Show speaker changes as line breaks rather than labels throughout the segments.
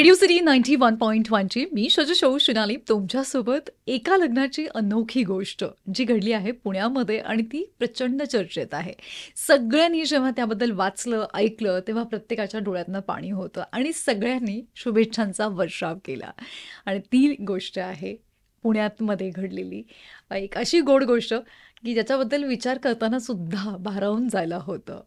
Radio City ninety one point वनची मी शज show शिनाली तुमच्यासोबत एका लग्नाची अनोखी गोष्ट जी घडली आहे पुण्यामध्ये आणि ती प्रचंड चर्चेत आहे सगळ्यांनी जेव्हा त्याबद्दल वाचलं ऐकलं तेव्हा प्रत्येकाच्या डोळ्यातनं पाणी होतं आणि सगळ्यांनी शुभेच्छांचा वर्षाव केला आणि ती गोष्ट आहे पुण्यातमध्ये घडलेली एक अशी गोड गोष्ट की ज्याच्याबद्दल विचार करताना सुद्धा भारावून जायला होतं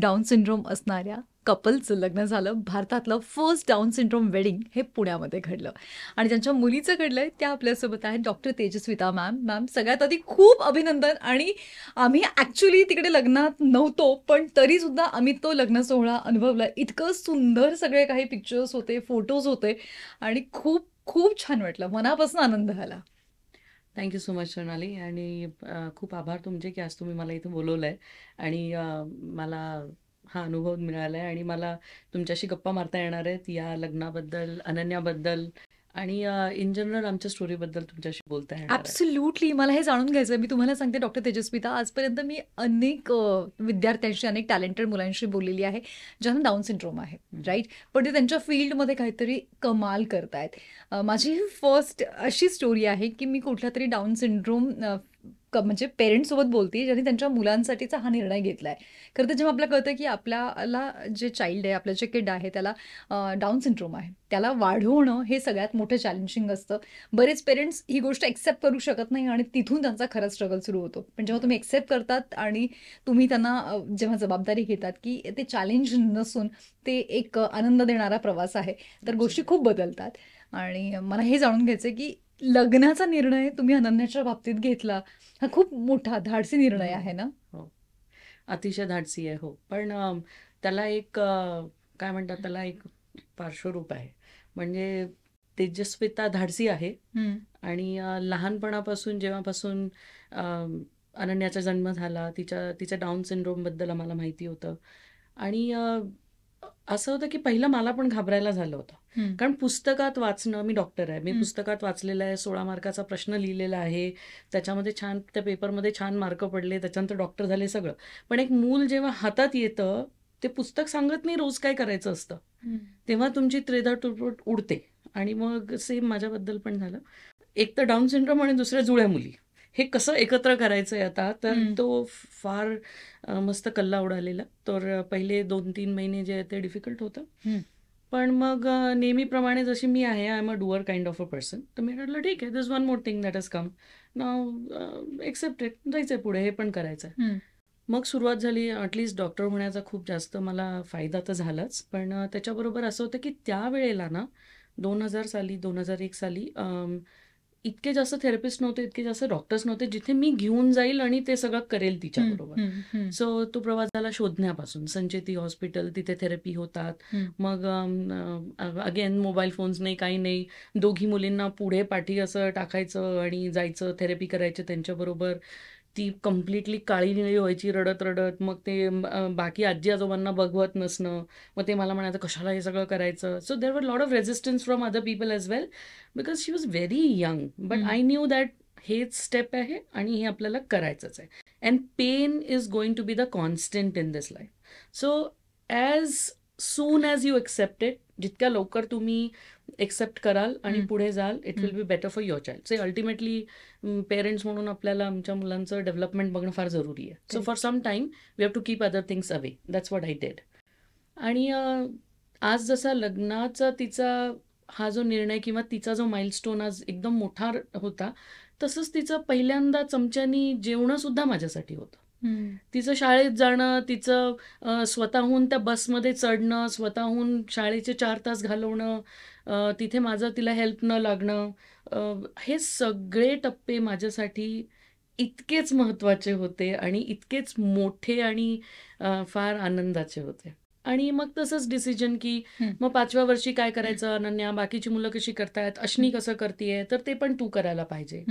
डाऊन सिंड्रोम असणाऱ्या कपलचं लग्न झालं भारतातलं फर्स्ट डाऊन सिंड्रोम वेडिंग हे पुण्यामध्ये घडलं आणि ज्यांच्या मुलीचं घडलं आहे त्या आपल्यासोबत आहेत डॉक्टर तेजस्विता मॅम मॅम सगळ्यात आधी खूप अभिनंदन आणि आम्ही ॲक्च्युली तिकडे लग्नात नव्हतो पण तरीसुद्धा आम्ही तो लग्न सोहळा अनुभवला इतकं सुंदर सगळे काही पिक्चर्स होते फोटोज होते आणि खूप खूप छान वाटलं मनापासून आनंद झाला
थँक्यू सो मच सोनाली आणि खूप आभार तुमचे की आज तुम्ही मला इथे बोलवलं आहे आणि मला हा अनुभव मिळाला आहे आणि मला तुमच्याशी गप्पा मारता येणार आहेत या लग्नाबद्दल अनन्याबद्दल आणि इन जनरल आमच्या स्टोरीबद्दल तुमच्याशी
बोलताय मला हे जाणून घ्यायचं मी तुम्हाला सांगते डॉक्टर तेजस्विता आजपर्यंत मी अनेक विद्यार्थ्यांशी अनेक टॅलेंटेड मुलांशी बोललेली आहे ज्यांना डाऊन सिंड्रोम आहे राईट पण ते त्यांच्या फील्डमध्ये काहीतरी कमाल करतायत माझी फर्स्ट अशी स्टोरी आहे की मी कुठल्या तरी डाऊन सिंड्रोम क म्हणजे पेरेंट्ससोबत बोलते ज्यांनी त्यांच्या मुलांसाठीचा हा निर्णय घेतला आहे खरं तर जेव्हा आपल्याला कळतं की आपल्याला जे चाइल्ड आहे आपलं जे किड आहे त्याला डाऊन सिंड्रोम आहे त्याला वाढवणं हे सगळ्यात मोठं चॅलेंजिंग असतं बरेच पेरेंट्स ही गोष्ट एक्सेप्ट करू शकत नाही आणि तिथून त्यांचा खरा स्ट्रगल सुरू होतो पण जेव्हा तुम्ही एक्सेप्ट करतात आणि तुम्ही त्यांना जेव्हा जबाबदारी घेतात की ते चॅलेंज नसून ते एक आनंद देणारा प्रवास आहे तर गोष्टी खूप बदलतात आणि मला हे जाणून घ्यायचं की लग्नाचा निर्णय तुम्ही अनन्याच्या बाबतीत घेतला हा खूप मोठा धाडसी निर्णय हो. आहे ना
हो अतिशय धाडसी आहे हो पण त्याला एक काय म्हणतात त्याला एक पार्श्वरूप आहे म्हणजे तेजस्विता धाडसी आहे आणि लहानपणापासून जेव्हापासून अनन्याचा जन्म झाला तिच्या तिच्या डाऊन सिंड्रोमबद्दल आम्हाला माहिती होतं आणि असं होतं की पहिलं मला पण घाबरायला झालं होतं कारण पुस्तकात वाचणं मी डॉक्टर आहे मी पुस्तकात वाचलेलं आहे सोळा मार्काचा प्रश्न लिहिलेला आहे त्याच्यामध्ये छान त्या पेपरमध्ये छान मार्क पडले त्याच्यानंतर डॉक्टर झाले सगळं पण एक मूल जेव्हा हातात येतं ते पुस्तक सांगत नाही रोज काय करायचं असतं तेव्हा तुमची त्रेधा तुटपुट उडते आणि मग सेम माझ्याबद्दल पण झालं एक तर डाऊन सिंड्रोम आणि दुसऱ्या जुळ्या मुली हे कसं एकत्र करायचंय आता तर तो फार मस्त कल्ला उडालेला तर पहिले दोन तीन महिने जे आहे ते डिफिकल्ट होतं पण मग नेहमीप्रमाणे जशी मी आहे I am a doer kind of a person तर मी म्हटलं ठीक आहे this one more thing that is come now accepted जायचंय पुढे हे पण करायचं मग सुरुवात झाली अटलिस्ट डॉक्टर होण्याचा खूप जास्त मला फायदा तर झालाच पण त्याच्याबरोबर असं होतं की त्यावेळेला ना दोन हजार साली दोन हजार एक साली इतके जास्त थेरपिस्ट नव्हते इतके जास्त डॉक्टर्स नव्हते जिथे मी घेऊन जाईल आणि ते सगळं करेल तिच्याबरोबर सो तो प्रवास झाला शोधण्यापासून संचेती हॉस्पिटल तिथे थेरपी होतात मग अगेन मोबाईल फोन्स नाही काही नाही दोघी मुलींना पुढे पाठी असं टाकायचं आणि जायचं थेरपी करायचं त्यांच्याबरोबर ती कम्प्लिटली काळी निळी व्हायची रडत रडत मग ते बाकी आजी आजोबांना बघवत नसणं मग ते मला म्हणायचं कशाला हे सगळं करायचं so there were lot of resistance from other people as well because she was very young but I knew that हेच स्टेप आहे आणि हे आपल्याला करायचंच आहे and pain is going to be the constant in this life so as soon as you accepted जितक्या लवकर तुम्ही एक्सेप्ट कराल आणि पुढे जाल it will be better for your child so ultimately parents म्हणून आपल्याला आमच्या मुलांचं डेव्हलपमेंट बघणं फार जरुरी आहे so for some time we have to keep other things away that's what I did आणि आज जसा लग्नाचा तिचा हा जो निर्णय किंवा तिचा जो माइलस्टोन आज एकदम मोठा होता तसंच तिचं पहिल्यांदा चमच्यानी जेवण सुद्धा माझ्यासाठी होतं तिचं शाळेत जाणं तिचं स्वतःहून त्या बसमध्ये चढणं स्वतःहून शाळेचे चार तास घालवणं तिथे माझं तिला हेल्प न लागणं हे सगळे टप्पे माझ्यासाठी इतकेच महत्त्वाचे होते आणि इतकेच मोठे आणि फार आनंदाचे होते आणि मग तसंच डिसिजन की मग पाचव्या वर्षी काय करायचं अनन्या बाकीची मुलं कशी करतायत अश्नी कसं करतीये तर ते पण तू करायला पाहिजे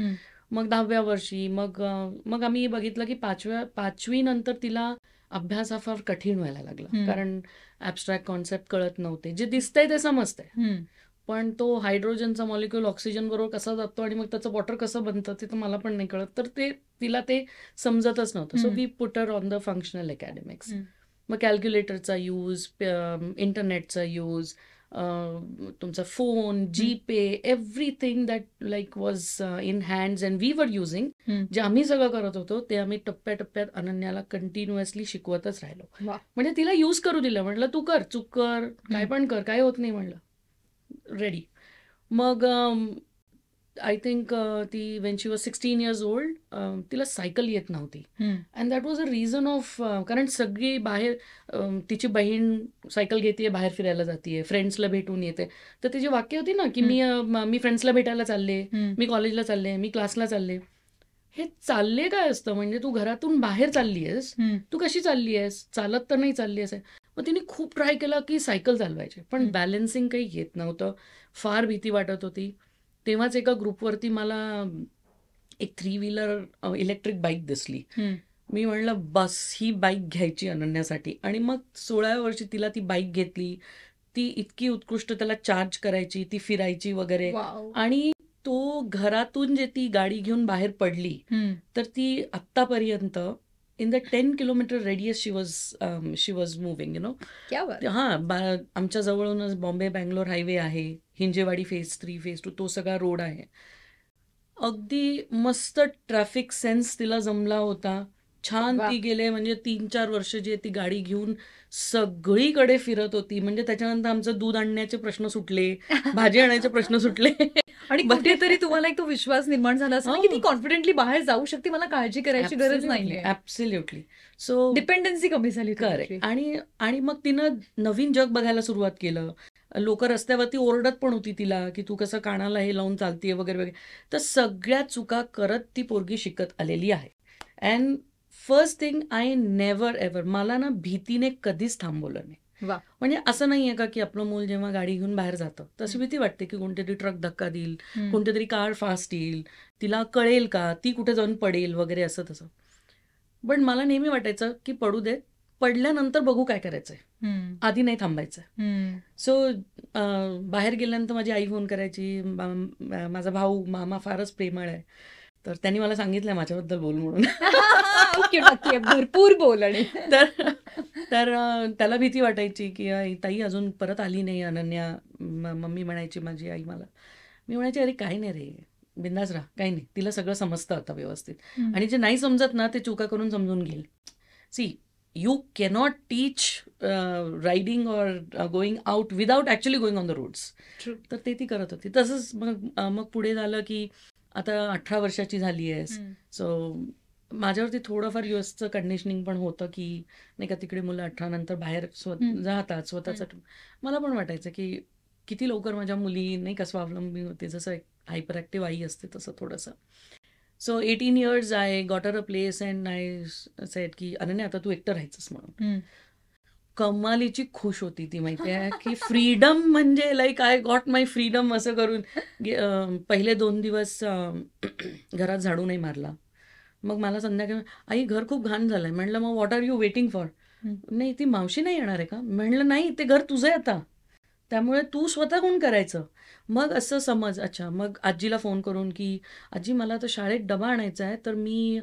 मग दहाव्या वर्षी मग मग आम्ही बघितलं की पाचव्या पाचवी नंतर तिला अभ्यास हा फार कठीण व्हायला लागला कारण ऍबस्ट्रॅक्ट कॉन्सेप्ट कळत नव्हते जे दिसतंय ते समजतंय पण तो हायड्रोजनचा मॉलिक्युल बरोबर कसा जातो आणि मग त्याचं वॉटर कसं बनतं ते तर मला पण नाही कळत तर ते तिला ते समजतच नव्हतं so we put her on the functional academics मग कॅल्क्युलेटरचा यूज इंटरनेटचा यूज तुमचा phone GPay everything that like was in hands and we were using जे आम्ही सगळं करत होतो ते आम्ही टप्प्याटप्प्यात अनन्याला कंटिन्युअसली शिकवतच राहिलो म्हणजे तिला यूज करू दिलं म्हटलं तू कर चूक कर काय पण कर काय होत नाही म्हणलं रेडी मग आय um, थिंक uh, ती when she was sixteen years old तिला सायकल येत नव्हती and that was a reason of कारण सगळी बाहेर um, तिची बहीण सायकल घेते बाहेर फिरायला जाते फ्रेंड्सला भेटून येते तर तिची वाक्य होती ना की मी uh, मी फ्रेंड्सला भेटायला चालले मी कॉलेजला चालले मी क्लासला चालले हे चालले काय असतं म्हणजे तू घरातून बाहेर चालली आहेस तू कशी चालली आहेस चालत तर नाही चालली आहेस मग तिने खूप ट्राय केला की सायकल चालवायचे पण बॅलेन्सिंग काही येत नव्हतं फार भीती वाटत होती तेव्हाच एका ग्रुपवरती मला एक थ्री व्हीलर इलेक्ट्रिक बाईक दिसली मी म्हणलं बस ही बाईक घ्यायची अनन्यासाठी आणि मग सोळाव्या वर्षी तिला ती बाईक घेतली ती इतकी उत्कृष्ट त्याला चार्ज करायची ती फिरायची वगैरे आणि तो घरातून जे ती गाडी घेऊन बाहेर पडली तर ती आत्तापर्यंत in the ten kilometre radius she was she was moving you know हा आमच्या जवळूनच बॉम्बे बँगलोर हायवे आहे Hinjewadi phase three phase two तो सगळा रोड आहे अगदी मस्त ट्रॅफिक सेन्स तिला जमला होता छान ती गेले म्हणजे तीन चार वर्ष जी ती गाडी घेऊन सगळीकडे फिरत होती म्हणजे त्याच्यानंतर आमचं दूध आणण्याचे प्रश्न सुटले भाजी आणण्याचे प्रश्न सुटले आणि तरी तुम्हाला एक तो विश्वास निर्माण झाला असा की ती कॉन्फिडेंटली हो. बाहेर जाऊ शकते मला काळजी करायची गरज नाही ऍब्सल्युटली सो डिपेंडन्सी कमी झाली करेक्ट आणि आणि मग तिनं नवीन जग बघायला सुरुवात केलं लोक रस्त्यावरती ओरडत पण होती तिला की तू कसं कानाला हे लावून चालतीये वगैरे वगैरे तर सगळ्या चुका करत ती पोरगी शिकत आलेली आहे and first thing I never ever मला ना भीतीने कधीच थांबवलं नाही म्हणजे असं नाहीये का की आपलं मूल जेव्हा गाडी घेऊन बाहेर जातं तशी भीती वाटते की तरी ट्रक धक्का देईल तरी कार फास्ट येईल तिला कळेल का ती कुठे जाऊन पडेल वगैरे असं तसं पण मला नेहमी वाटायचं की पडू दे पडल्यानंतर बघू काय करायचंय आधी नाही थांबायचं सो बाहेर गेल्यानंतर माझी आई फोन करायची माझा भाऊ मामा फारच प्रेमळ आहे तर त्यांनी मला सांगितलं माझ्याबद्दल बोल म्हणून भरपूर बोलणे तर तर त्याला भीती वाटायची की आई ताई अजून परत आली नाही अनन्या मम्मी म्हणायची माझी आई मला मी म्हणायची अरे काही नाही रे बिंदास राहा काही नाही तिला सगळं समजतं आता व्यवस्थित आणि जे नाही समजत ना ते चुका करून समजून घेईल see you cannot teach riding or going out without actually going on the roads तर ते ती करत होती तसंच मग मग पुढे झालं की आता अठरा वर्षाची झाली आहे सो माझ्यावरती थोडंफार युएसचं कंडिशनिंग पण होतं की नाही का तिकडे मुलं अठरा नंतर बाहेर जातात स्वतःचं मला पण वाटायचं की किती लवकर माझ्या मुली नाही का स्वावलंबी होते जसं एक हायपर ॲक्टिव्ह आई असते तसं थोडंसं so eighteen years I got her a place and I said की अनन्या आता तू एकटं राहायचंस म्हणून कमालीची खुश होती ती माहिती आहे की फ्रीडम म्हणजे like I got my freedom असं करून पहिले दोन दिवस घरात झाडू नाही मारला मग मला संध्याकाळी आई घर खूप घाण झालंय म्हटलं मग what are you waiting for नाही ती मावशी नाही येणार आहे का म्हणलं नाही ते घर तुझं आहे आता त्यामुळे तू स्वतः कोण करायचं मग असं समज अच्छा मग आजीला फोन करून की आजी मला तर शाळेत डबा आणायचा आहे तर मी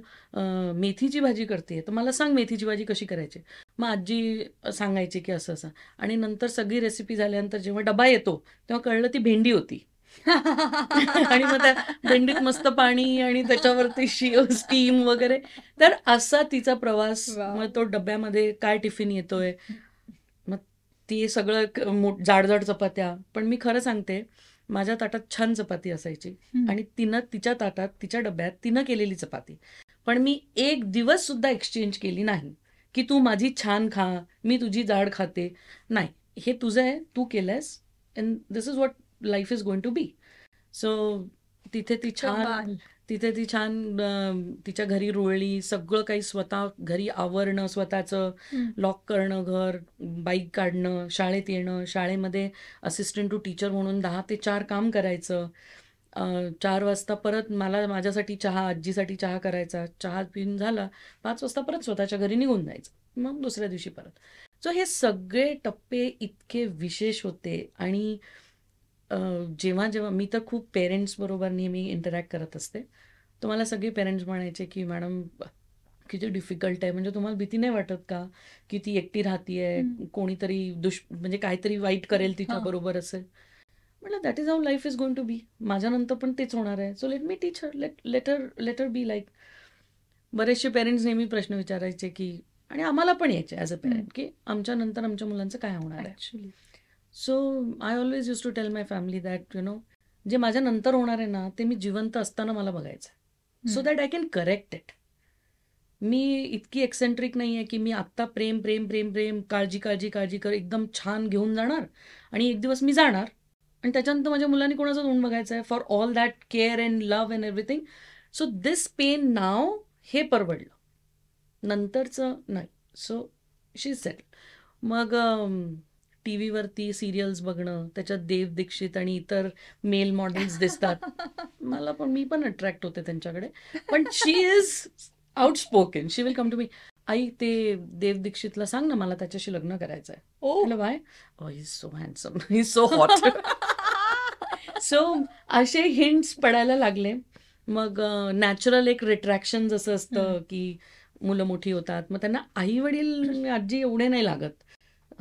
मेथीची भाजी करते तर मला सांग मेथीची भाजी कशी करायची मग आजी सांगायची की असं असं आणि नंतर सगळी रेसिपी झाल्यानंतर जेव्हा डबा येतो तेव्हा कळलं ती भेंडी होती आणि मग त्या भेंडीत मस्त पाणी आणि त्याच्यावरती शिव स्टीम वगैरे तर असा तिचा प्रवास मग तो डब्यामध्ये काय टिफिन येतोय मग ती सगळं जाडजाड चपात्या पण मी खरं सांगते माझ्या ताटात छान चपाती असायची आणि तिनं तिच्या ताटात तिच्या डब्यात तिनं केलेली चपाती पण मी एक दिवस सुद्धा एक्सचेंज केली नाही की तू माझी छान खा मी तुझी जाड खाते नाही हे तुझं आहे तू केलंयस and this is what life is going to be so तिथे ती छान तिथे ती छान तिच्या घरी रुळली सगळं काही स्वतः घरी आवरणं स्वतःचं लॉक करणं घर बाईक काढणं शाळेत येणं शाळेमध्ये असिस्टंट टू टीचर म्हणून दहा ते चार काम करायचं चार वाजता परत मला माझ्यासाठी चहा आजीसाठी चहा करायचा चहा पिऊन झाला पाच वाजता परत स्वतःच्या घरी निघून जायचं मग दुसऱ्या दिवशी परत सो हे सगळे टप्पे इतके विशेष होते आणि जेव्हा जेव्हा मी तर खूप पेरेंट्सबरोबर नेहमी इंटरॅक्ट करत असते तुम्हाला सगळे पेरेंट्स म्हणायचे की मॅडम किती डिफिकल्ट आहे म्हणजे तुम्हाला भीती नाही वाटत का की ती एकटी राहतीये कोणीतरी दुष म्हणजे काहीतरी वाईट करेल बरोबर असेल म्हटलं that is how life is going to be माझ्यानंतर पण तेच होणार आहे so let me teach her let later later be like बरेचसे पेरेंट्स नेहमी प्रश्न विचारायचे की आणि आम्हाला पण यायचे ॲज अ पेरेंट की आमच्यानंतर आमच्या मुलांचं काय होणार आहे so I always use to tell my family that you know जे माझ्या नंतर होणार आहे ना ते मी जिवंत असताना मला बघायचं so that I can correct it मी इतकी एक्सेंट्रिक नाही आहे की मी आत्ता प्रेम प्रेम प्रेम प्रेम काळजी काळजी काळजी कर एकदम छान घेऊन जाणार आणि एक दिवस मी जाणार आणि त्याच्यानंतर माझ्या मुलांनी कोणाचं तोंड बघायचं आहे for all that care and love and everything so this pain now हे परवडलं नंतरचं नाही सो शी सेटल मग टी व्हीवरती सिरियल्स बघणं त्याच्यात देव दीक्षित आणि इतर मेल मॉडेल्स दिसतात मला पण मी पण अट्रॅक्ट होते त्यांच्याकडे पण she is outspoken she will come to me आई ते देव दीक्षितला सांग ना मला त्याच्याशी लग्न करायचं आहे by is so handsome is so hot so असे हिंट्स पडायला लागले मग नॅचरल एक रिट्रॅक्शन जसं असतं की मुलं मोठी होतात मग त्यांना आई वडील आजी एवढे नाही लागत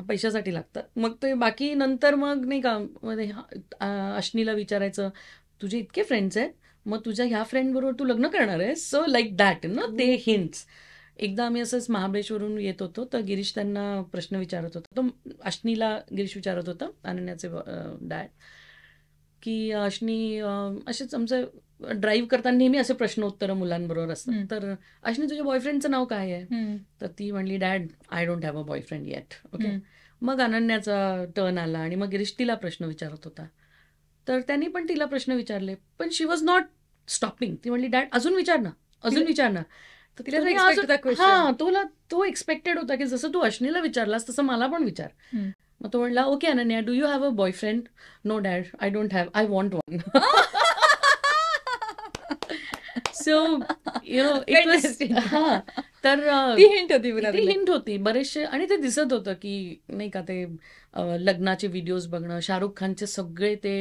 पैशासाठी लागतात मग ते बाकी नंतर मग नाही का मध्ये अश्नीला विचारायचं तुझे इतके फ्रेंड्स आहेत मग तुझ्या ह्या फ्रेंडबरोबर तू लग्न करणार आहे सो लाईक दॅट ना हो. ते हिंट्स एकदा आम्ही असंच महाबळेश्वरून येत होतो तर गिरीश त्यांना प्रश्न विचारत होता तो अश्नीला गिरीश विचारत होता अनन्याचे डॅड की अश्नी असेच आमचं ड्राईव्ह करताना नेहमी असे प्रश्न उत्तर मुलांबरोबर असतात तर अश्नी तुझ्या बॉयफ्रेंडचं नाव काय आहे तर ती म्हणली dad I don't have a boyfriend yet okay मग अनन्याचा टर्न आला आणि मग गिरीश तिला प्रश्न विचारत होता तर त्यांनी पण तिला प्रश्न विचारले पण शी वॉज नॉट स्टॉपिंग ती म्हणली डॅड अजून विचार ना अजून विचार ना तर तिला हा तुला तो एक्सपेक्टेड होता की जसं तू अश्नीला विचारलास तसं मला पण विचार मग तो म्हणला okay Ananya do you have a boyfriend no dad I don't have I want one so you know it was तर ती हिंट होती ती हिंट होती बरेचसे आणि ते दिसत होतं की नाही का ते लग्नाचे व्हिडिओज बघणं शाहरुख खानचे सगळे ते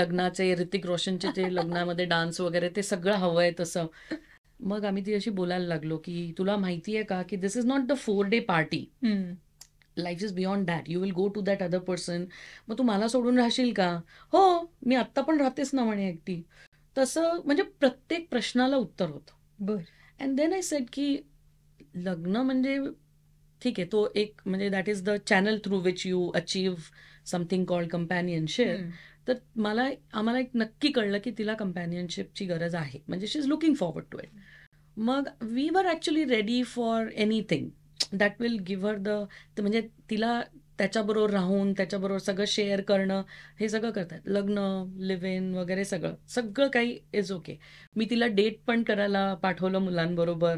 लग्नाचे ऋतिक रोशनचे ते लग्नामध्ये डान्स वगैरे ते सगळं हवंय तसं मग आम्ही ती अशी बोलायला लागलो की तुला माहिती आहे का की this is not the four day party life is beyond that you will go to that other person मग तू मला सोडून राहशील का हो मी आत्ता पण राहतेच ना म्हणे एकटी तसं म्हणजे प्रत्येक प्रश्नाला उत्तर होतं बरं अँड देन आय सेट की लग्न म्हणजे ठीक आहे तो एक म्हणजे that is the channel through which you achieve something called companionship तर मला आम्हाला एक नक्की कळलं की तिला कंपॅनियनशिपची गरज आहे म्हणजे she is looking forward to it मग we were actually ready for anything that will give her the म्हणजे तिला त्याच्याबरोबर राहून त्याच्याबरोबर सगळं शेअर करणं हे सगळं करतात लग्न लिव्ह इन वगैरे सगळं सगळं काही इज ओके मी तिला डेट पण करायला पाठवलं मुलांबरोबर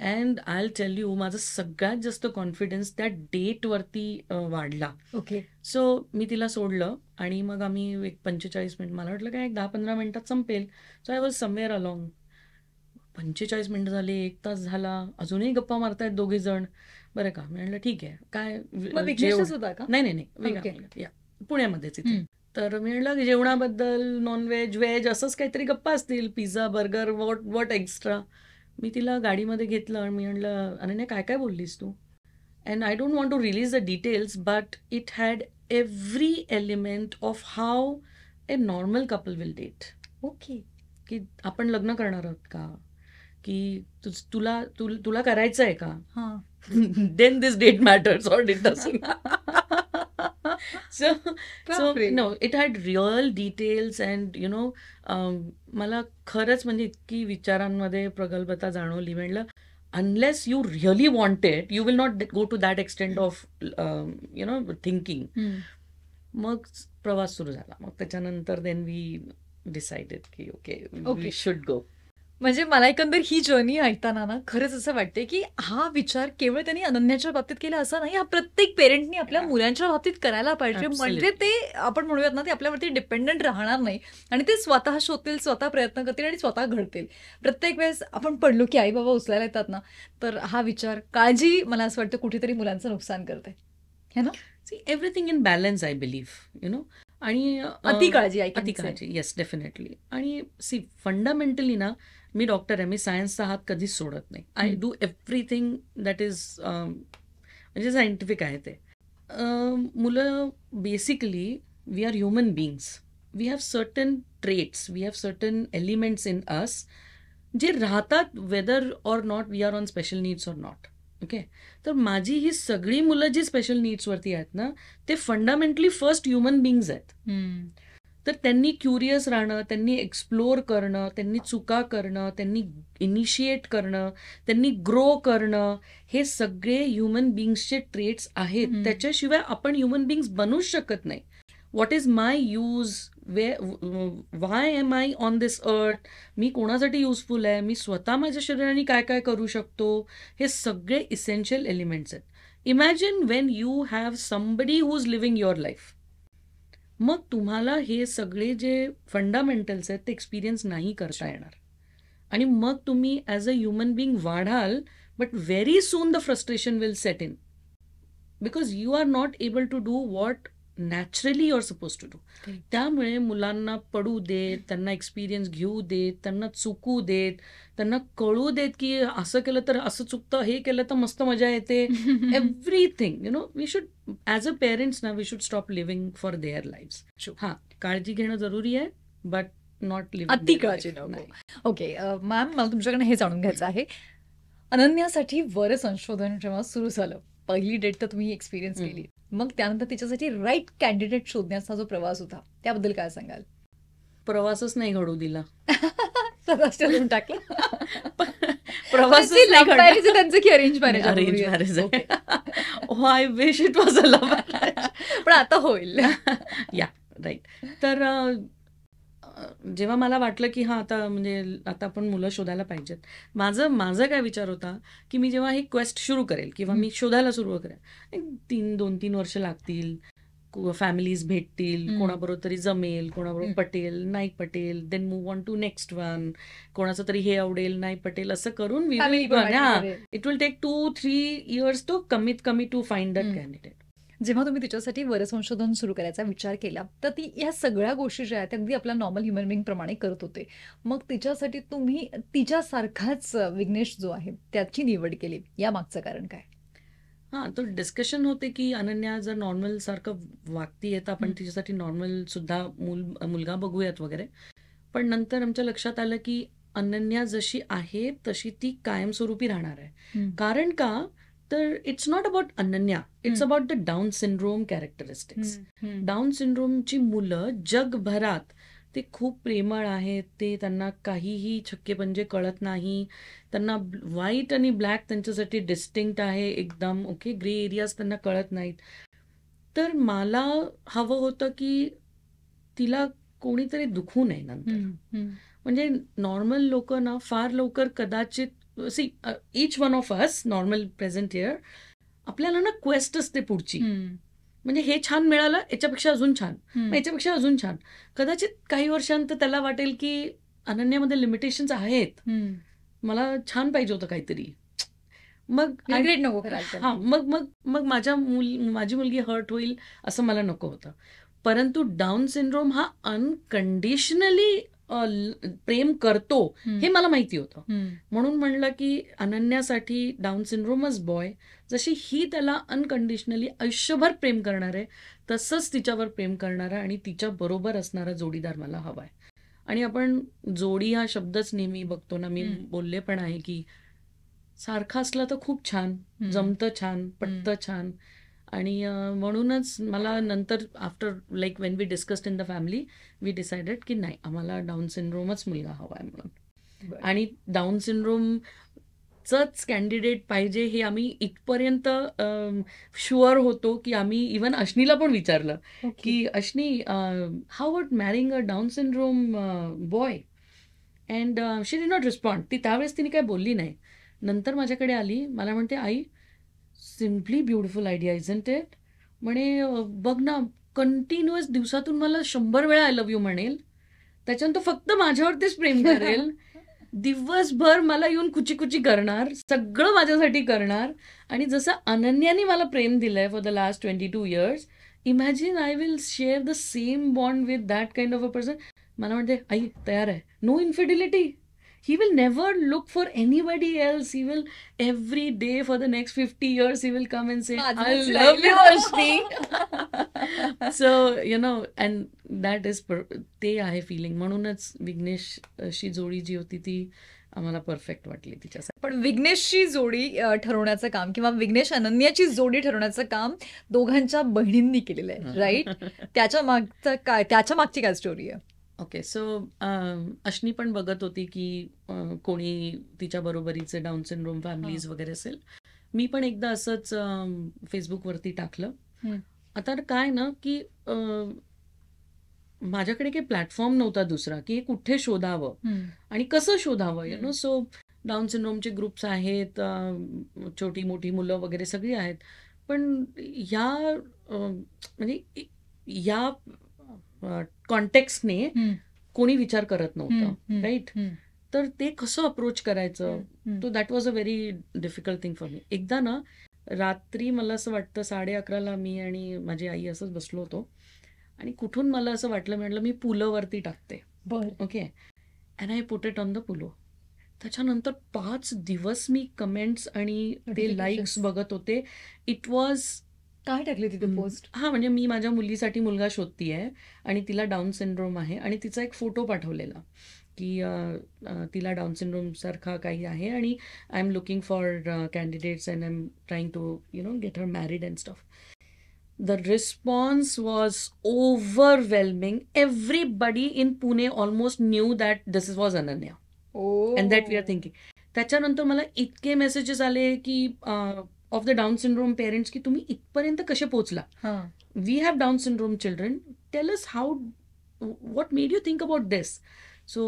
अँड आय टेल यू माझा सगळ्यात जास्त कॉन्फिडन्स त्या डेटवरती वाढला ओके सो मी तिला सोडलं आणि मग आम्ही एक पंचेचाळीस मिनिट मला वाटलं काय एक दहा पंधरा मिनिटात संपेल so I was somewhere along पंचेचाळीस मिनिट झाले एक तास झाला अजूनही गप्पा मारतायत दोघे जण बरं का म्हणलं ठीक आहे काय का नाही नाही नाही या पुण्यामध्येच इथे तर मी म्हणलं जेवणाबद्दल नॉनव्हेज व्हेज असंच काहीतरी गप्पा असतील pizza burger what what extra मी तिला गाडीमध्ये घेतलं आणि मी म्हणलं अरे नाही काय काय बोललीस तू and I don't want to release the details but it had every element of how a normal couple will date okay की आपण लग्न करणार आहोत का की तुला तुला करायचं आहे का then this date matters or it doesn't. so, so no, it had real um, मला खरंच म्हणजे इतकी विचारांमध्ये प्रगल्भता जाणवली म्हणलं unless you really want you will not go to that extent of you know thinking मग प्रवास सुरू झाला मग त्याच्यानंतर देन वी डिसाइडेड की ओके ओके शुड गो
म्हणजे मला एकंदर ही जर्नी
ऐकताना ना खरंच असं वाटते की हा विचार केवळ
त्यांनी अनन्याच्या बाबतीत केला असा नाही हा प्रत्येक पेरेंटनी आपल्या मुलांच्या बाबतीत करायला पाहिजे म्हणजे ते आपण म्हणूयात ना ते आपल्यावरती डिपेंडंट राहणार नाही आणि ते स्वतः शोधतील स्वतः प्रयत्न करतील आणि स्वतः घडतील प्रत्येक वेळेस आपण पडलो की आई बाबा उचलायला येतात ना तर हा विचार काळजी मला असं वाटतं कुठेतरी मुलांचं नुकसान करते
है ना see everything in balance I believe you know आणि अति काळजी अति काळजी येस डेफिनेटली आणि सी फंडामेंटली ना मी डॉक्टर आहे मी सायन्सचा हात कधीच सोडत नाही I do everything that is म्हणजे सायंटिफिक आहे ते मुलं basically we are human beings we have certain traits we have certain elements in us जे राहतात whether or not we are on special needs or not okay तर माझी ही सगळी मुलं जी स्पेशल नीड्सवरती आहेत ना ते फंडामेंटली फर्स्ट ह्युमन बीइंग्स आहेत तर त्यांनी क्युरियस राहणं त्यांनी एक्सप्लोअर करणं त्यांनी चुका करणं त्यांनी इनिशिएट करणं त्यांनी ग्रो करणं हे सगळे ह्युमन बिंग्सचे ट्रेट्स आहेत त्याच्याशिवाय आपण ह्युमन बिंग्स बनूच शकत नाही what is my use way why am I on this earth मी कोणासाठी युजफुल आहे मी स्वतः माझ्या शरीराने काय काय करू शकतो हे सगळे इसेन्शियल एलिमेंट्स आहेत imagine when you have somebody who is living your life मग तुम्हाला हे सगळे जे फंडामेंटल्स आहेत ते एक्सपिरियन्स नाही करता येणार आणि मग तुम्ही ॲज अ ह्युमन बिईंग वाढाल but very soon the frustration will set in because you are not able to do what naturally you're suppose to do त्यामुळे मुलांना पडू देत त्यांना एक्सपिरियन्स घेऊ देत त्यांना चुकू देत त्यांना कळू देत की असं केलं तर असं चुकतं हे केलं तर मस्त मजा येते everything you know we should as a parents ना we should stop living for their life हा काळजी घेणं जरुरी आहे बट नॉट अति काळजी
ओके मॅम मला तुमच्याकडे हे जाणून घ्यायचं आहे अनन्यासाठी वर संशोधन जेव्हा सुरू झालं पहिली डेट तर तुम्ही एक्सपिरियन्स केली मग त्यानंतर त्याच्यासाठी राईट कॅन्डिडेट शोधण्याचा जो प्रवास होता त्याबद्दल काय सांगाल
प्रवासच नाही घडू दिला
टाकला
प्रवास त्यांचं की अरेंज मॅरेज अरेंज मॅरेज हो विश इट अ पण आता होईल या राईट तर uh, जेव्हा मला वाटलं की हा आता म्हणजे आता आपण मुलं शोधायला पाहिजेत माझं माझा काय विचार होता की मी जेव्हा हे क्वेस्ट सुरू करेल किंवा मी शोधायला सुरू करेल तीन दोन तीन वर्ष लागतील फॅमिलीज भेटतील कोणाबरोबर तरी जमेल कोणाबरोबर पटेल नाही पटेल then move on to next one कोणाचं तरी हे आवडेल नाही पटेल असं करून it will take two three years two कमीत कमी टू फाईंड दॅट कॅन्डिडेट जेव्हा तुम्ही तिच्यासाठी संशोधन सुरू करायचा विचार
केला तर ती ह्या सगळ्या गोष्टी ज्या आहेत त्या अगदी आपल्या नॉर्मल ह्युमन प्रमाणे करत होते मग तिच्यासाठी तुम्ही तिच्यासारखाच विघ्नेश जो आहे त्याची निवड केली या मागचं कारण काय
हां तो डिस्कशन होते की अनन्या जर नॉर्मल सारखं वागती तर आपण तिच्यासाठी नॉर्मल सुद्धा मुलगा बघूयात वगैरे पण नंतर आमच्या लक्षात आलं की अनन्या जशी आहे तशी ती कायमस्वरूपी राहणार आहे कारण का तर it's not about Ananya it's about the Down syndrome characteristics Down सिंड्रोमची मुलं जगभरात ते खूप प्रेमळ आहेत ते त्यांना काहीही छक्के पंजे कळत नाही त्यांना व्हाईट आणि ब्लॅक त्यांच्यासाठी डिस्टिंक्ट आहे एकदम ओके ग्रे एरियाज त्यांना कळत नाहीत तर मला हवं होतं की तिला कोणीतरी दुखू नये नंतर म्हणजे नॉर्मल लोक ना फार लवकर कदाचित see each one of us normal present year आपल्याला ना क्वेस्टच ते पुढची म्हणजे हे छान मिळालं याच्यापेक्षा अजून छान याच्यापेक्षा अजून छान कदाचित काही वर्षांत त्याला वाटेल की अनन्यामध्ये लिमिटेशन आहेत मला छान पाहिजे होतं काहीतरी मग ग्रेट नको हा मग मग मग माझ्या मुल माझी मुलगी हर्ट होईल असं मला नको होतं परंतु डाऊन सिंड्रोम हा अनकंडिशनली प्रेम करतो हे मला माहिती होतं म्हणून म्हणलं की अनन्यासाठी डाऊन सिंड्रोमच बॉय जशी ही त्याला अनकंडिशनली आयुष्यभर प्रेम करणार आहे तसंच तिच्यावर प्रेम करणार आहे आणि तिच्या बरोबर असणारा जोडीदार मला हवाय आणि आपण जोडी हा शब्दच नेहमी बघतो ना मी बोलले पण आहे की सारखा असला तर खूप छान जमतं छान पटतं छान आणि म्हणूनच मला नंतर after like when we discussed in the family we decided की नाही आम्हाला डाऊन सिंड्रोमच मुलगा हवा आहे म्हणून आणि डाऊन सिंड्रोमचंच कॅन्डिडेट पाहिजे हे आम्ही इथपर्यंत शुअर होतो की आम्ही इवन अश्नीला पण विचारलं की Ashni how what marrying a Down syndrome boy and she did not respond ती त्यावेळेस तिने काय बोलली नाही नंतर माझ्याकडे आली मला म्हणते आई simply beautiful idea is it म्हणे बघ ना कंटिन्युअस दिवसातून मला शंभर वेळा आय लव्ह यू म्हणेल त्याच्यानंतर फक्त माझ्यावरतीच प्रेम करेल दिवसभर मला येऊन कुची कुची करणार सगळं माझ्यासाठी करणार आणि जसं अनन्याने मला प्रेम आहे for the last twenty two years imagine I will share the same bond with that kind of a person मला म्हणते आई तयार आहे no infidelity he will never look for anybody else. He will every day for the next 50 years, he will come and say, I, love you, Ashni. so, you know, and that is ते आहे feeling म्हणूनच विघ्नेश शी जोडी जी होती ती आम्हाला perfect वाटली तिच्यासाठी
पण विघ्नेशची जोडी ठरवण्याचं काम किंवा विघ्नेश अनन्याची जोडी ठरवण्याचं काम दोघांच्या बहिणींनी केलेलं आहे राईट त्याच्या मागचं काय त्याच्या मागची काय स्टोरी आहे
ओके सो um, अश्नी पण बघत होती की कोणी तिच्या बरोबरीचे डाऊन सिंड्रोम फॅमिलीज वगैरे असेल मी पण एकदा असंच फेसबुकवरती टाकलं आता काय ना की माझ्याकडे काही प्लॅटफॉर्म नव्हता दुसरा की हे कुठे शोधावं आणि कसं शोधावं यु नो सो डाऊन सिंड्रोमचे ग्रुप्स आहेत छोटी मोठी मुलं वगैरे सगळी आहेत पण या म्हणजे या कॉन्टेक्स्टने कोणी विचार करत नव्हतं राईट तर ते कसं अप्रोच करायचं तो that was a very difficult thing for me एकदा ना रात्री मला असं वाटतं साडे अकराला मी आणि माझी आई असंच बसलो होतो आणि कुठून मला असं वाटलं म्हटलं मी पुलवरती टाकते okay and I put it on the pool त्याच्यानंतर पाच दिवस मी कमेंट्स आणि ते लाईक्स बघत होते इट वॉज काय टाकली तिथे पोस्ट हा म्हणजे मी माझ्या मुलीसाठी मुलगा आहे आणि तिला डाऊन सिंड्रोम आहे आणि तिचा एक फोटो पाठवलेला की तिला डाऊन सारखा काही आहे आणि I am looking for candidates and I am trying to you know get her married and stuff the response was overwhelming everybody in Pune almost knew that this is was Ananya and that we are thinking त्याच्यानंतर मला इतके messages आले की of the Down syndrome parents की तुम्ही इथपर्यंत कसे पोहोचला we have Down syndrome children tell us how what made you think about this so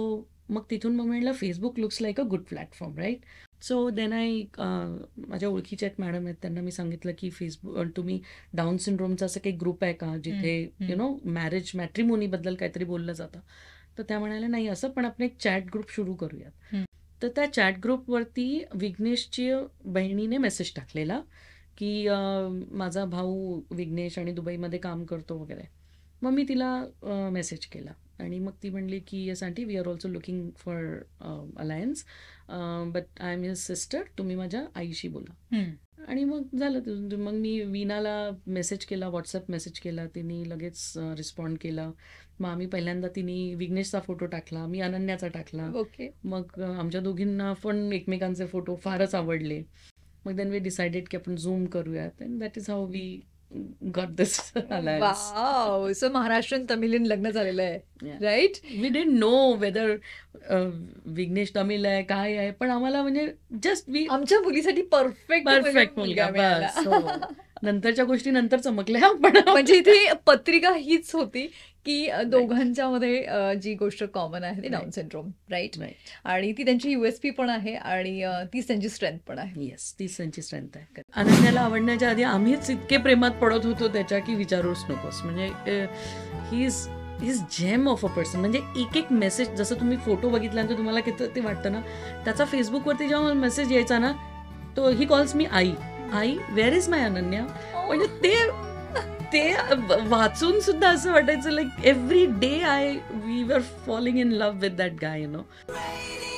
मग तिथून मग म्हणलं Facebook looks like a good platform right so then I माझ्या ओळखीच्या एक मॅडम आहेत त्यांना मी सांगितलं की फेसबुक तुम्ही डाऊन सिंड्रोमचा असं काही ग्रुप आहे का जिथे यु नो मॅरेज मॅट्रिमोनीबद्दल काहीतरी बोललं जातं तर त्या म्हणाल्या नाही असं पण आपण एक चॅट ग्रुप सुरू करूयात तर त्या चॅट ग्रुपवरती विघ्नेशची बहिणीने मेसेज टाकलेला की माझा भाऊ विघ्नेश आणि दुबईमध्ये काम करतो वगैरे मग मी तिला मेसेज केला आणि मग ती म्हणली की yes aunty we are also looking for alliance but I am his sister तुम्ही माझ्या आईशी बोला आणि मग झालं मग मी वीणाला मेसेज केला व्हॉट्सअप मेसेज केला तिने लगेच रिस्पॉन्ड केला मग आम्ही पहिल्यांदा तिने विघ्नेशचा फोटो टाकला मी अनन्याचा टाकला ओके मग आमच्या दोघींना पण एकमेकांचे फोटो फारच आवडले मग देन वी डिसाइडेड की आपण झूम करूयात and that is how we got this wow
so in
लग्न झालेलं आहे right we didn't know whether Vighnesh Tamil आहे काय आहे पण आम्हाला म्हणजे जस्ट वी आमच्या मुलीसाठी परफेक्ट परफेक्ट मुलगा नंतरच्या गोष्टी नंतर चमकल्या पण म्हणजे इथे पत्रिका हीच होती
की दोघांच्या मध्ये जी गोष्ट कॉमन आहे ती डाऊन सिंड्रोम राईट आणि ती त्यांची युएसपी पण आहे आणि तीच त्यांची स्ट्रेंथ पण आहे येस तीच त्यांची स्ट्रेंथ
आहे अनन्याला आवडण्याच्या आधी आम्हीच इतके प्रेमात पडत होतो त्याच्या की विचारूच नकोस म्हणजे he is is gem of a person म्हणजे एक एक मेसेज जसं तुम्ही फोटो बघितल्यानंतर तुम्हाला किती ते वाटतं ना त्याचा फेसबुकवरती जेव्हा मेसेज यायचा ना तो ही कॉल्स मी आई आई वेअर इज माय अनन्या म्हणजे ते ते वाचून सुद्धा असं वाटायचं like every day I we were falling in love with that guy you no